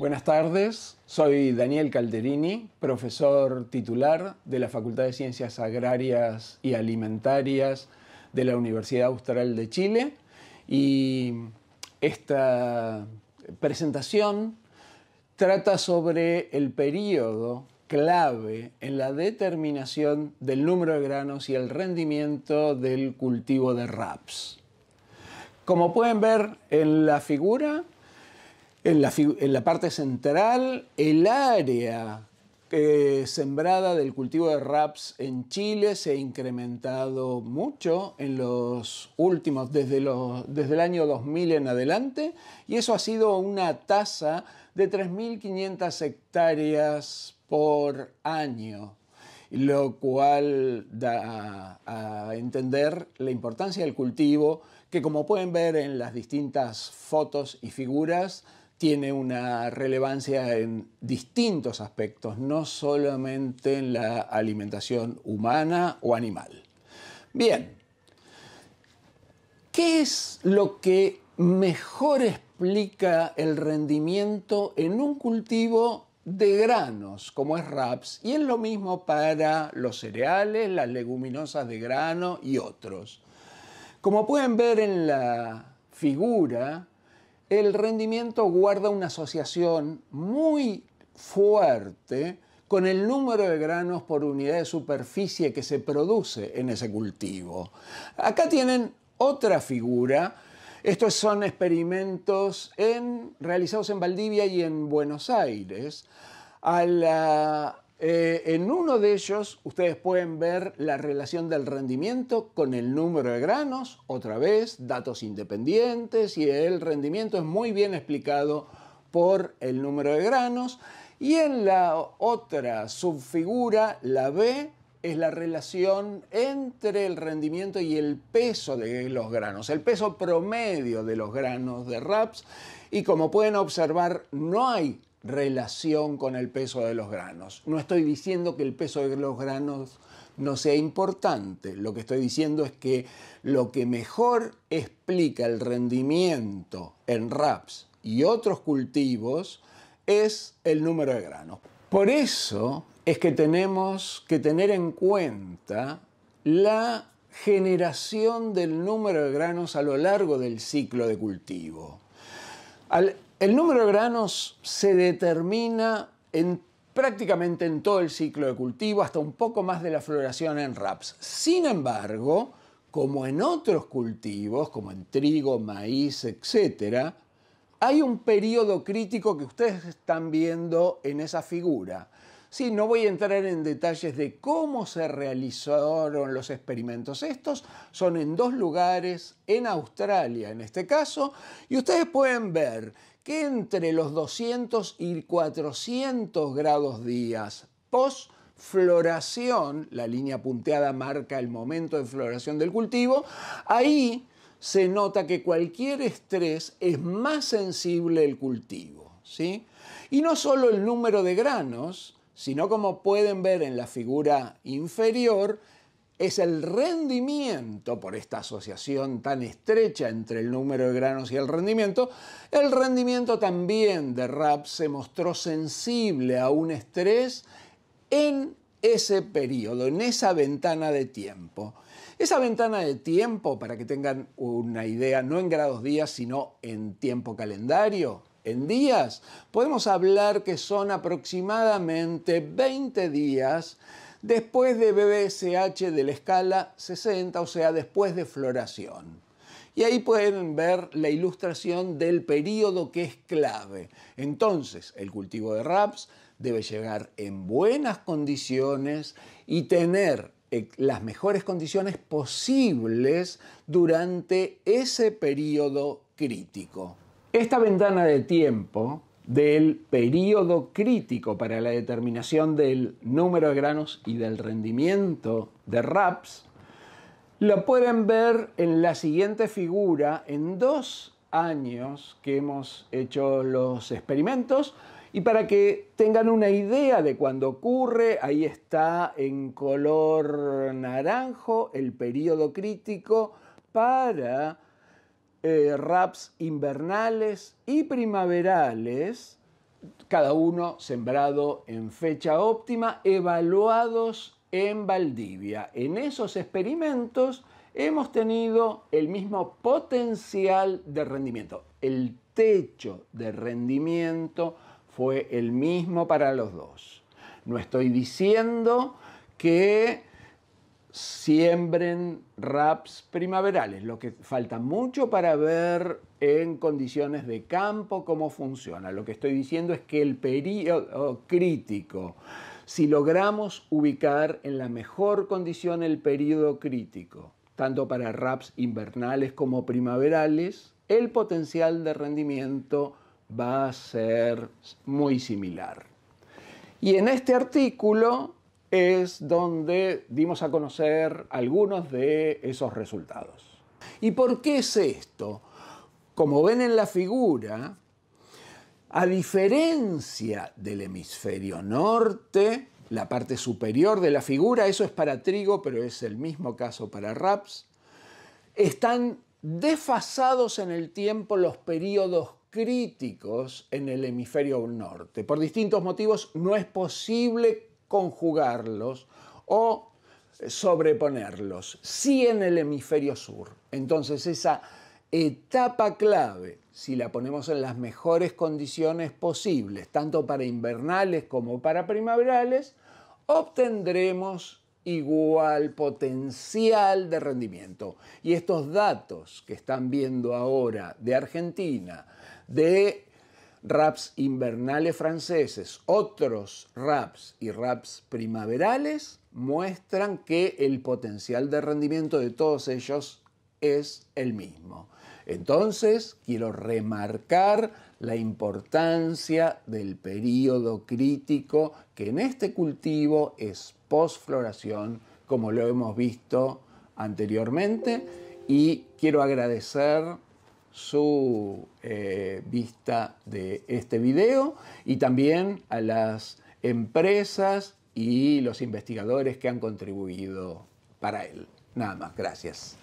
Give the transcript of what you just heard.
Buenas tardes, soy Daniel Calderini, profesor titular de la Facultad de Ciencias Agrarias y Alimentarias de la Universidad Austral de Chile y esta presentación trata sobre el periodo clave en la determinación del número de granos y el rendimiento del cultivo de RAPS. Como pueden ver en la figura, en la, parte central, el área eh, sembrada del cultivo de raps en Chile se ha incrementado mucho en los últimos, desde, el año 2000 en adelante, y eso ha sido una tasa de 3.500 hectáreas por año, lo cual da a entender la importancia del cultivo, que como pueden ver en las distintas fotos y figuras, tiene una relevancia en distintos aspectos, no solamente en la alimentación humana o animal. Bien, ¿qué es lo que mejor explica el rendimiento en un cultivo de granos, como es RAPS? Y es lo mismo para los cereales, las leguminosas de grano y otros. Como pueden ver en la figura, el rendimiento guarda una asociación muy fuerte con el número de granos por unidad de superficie que se produce en ese cultivo. Acá tienen otra figura. Estos son experimentos realizados en Valdivia y en Buenos Aires. A eh, en uno de ellos ustedes pueden ver la relación del rendimiento con el número de granos, otra vez datos independientes y el rendimiento es muy bien explicado por el número de granos. Y en la otra subfigura, la B, es la relación entre el rendimiento y el peso de los granos, el peso promedio de los granos de RAPS. Y como pueden observar, no hay relación con el peso de los granos. No estoy diciendo que el peso de los granos no sea importante, lo que estoy diciendo es que lo que mejor explica el rendimiento en raps y otros cultivos es el número de granos. Por eso es que tenemos que tener en cuenta la generación del número de granos a lo largo del ciclo de cultivo. El número de granos se determina en, prácticamente en todo el ciclo de cultivo, hasta un poco más de la floración en raps. Sin embargo, como en otros cultivos, como en trigo, maíz, etc., hay un periodo crítico que ustedes están viendo en esa figura. Sí, no voy a entrar en detalles de cómo se realizaron los experimentos. Estos son en dos lugares, en Australia en este caso, y ustedes pueden ver que entre los 200 y 400 grados días post floración, la línea punteada marca el momento de floración del cultivo, ahí se nota que cualquier estrés es más sensible el cultivo. ¿sí? Y no solo el número de granos, sino como pueden ver en la figura inferior, es el rendimiento, por esta asociación tan estrecha entre el número de granos y el rendimiento, el rendimiento también de RAP se mostró sensible a un estrés en ese periodo, en esa ventana de tiempo. Esa ventana de tiempo, para que tengan una idea, no en grados días, sino en tiempo calendario, en días, podemos hablar que son aproximadamente 20 días después de BBSH de la escala 60, o sea, después de floración. Y ahí pueden ver la ilustración del periodo que es clave. Entonces, el cultivo de raps debe llegar en buenas condiciones y tener eh, las mejores condiciones posibles durante ese periodo crítico. Esta ventana de tiempo del periodo crítico para la determinación del número de granos y del rendimiento de RAPS, lo pueden ver en la siguiente figura, en dos años que hemos hecho los experimentos. Y para que tengan una idea de cuándo ocurre, ahí está en color naranjo el periodo crítico para eh, raps invernales y primaverales, cada uno sembrado en fecha óptima, evaluados en Valdivia. En esos experimentos hemos tenido el mismo potencial de rendimiento. El techo de rendimiento fue el mismo para los dos. No estoy diciendo que siembren raps primaverales, lo que falta mucho para ver en condiciones de campo cómo funciona. Lo que estoy diciendo es que el periodo crítico, si logramos ubicar en la mejor condición el periodo crítico, tanto para raps invernales como primaverales, el potencial de rendimiento va a ser muy similar. Y en este artículo es donde dimos a conocer algunos de esos resultados. ¿Y por qué es esto? Como ven en la figura, a diferencia del hemisferio norte, la parte superior de la figura, eso es para trigo, pero es el mismo caso para raps, están desfasados en el tiempo los periodos críticos en el hemisferio norte. Por distintos motivos no es posible conjugarlos o sobreponerlos, sí en el hemisferio sur. Entonces esa etapa clave, si la ponemos en las mejores condiciones posibles, tanto para invernales como para primaverales, obtendremos igual potencial de rendimiento. Y estos datos que están viendo ahora de Argentina, de raps invernales franceses, otros raps y raps primaverales muestran que el potencial de rendimiento de todos ellos es el mismo. Entonces, quiero remarcar la importancia del periodo crítico que en este cultivo es posfloración, como lo hemos visto anteriormente, y quiero agradecer su eh, vista de este video y también a las empresas y los investigadores que han contribuido para él. Nada más, gracias.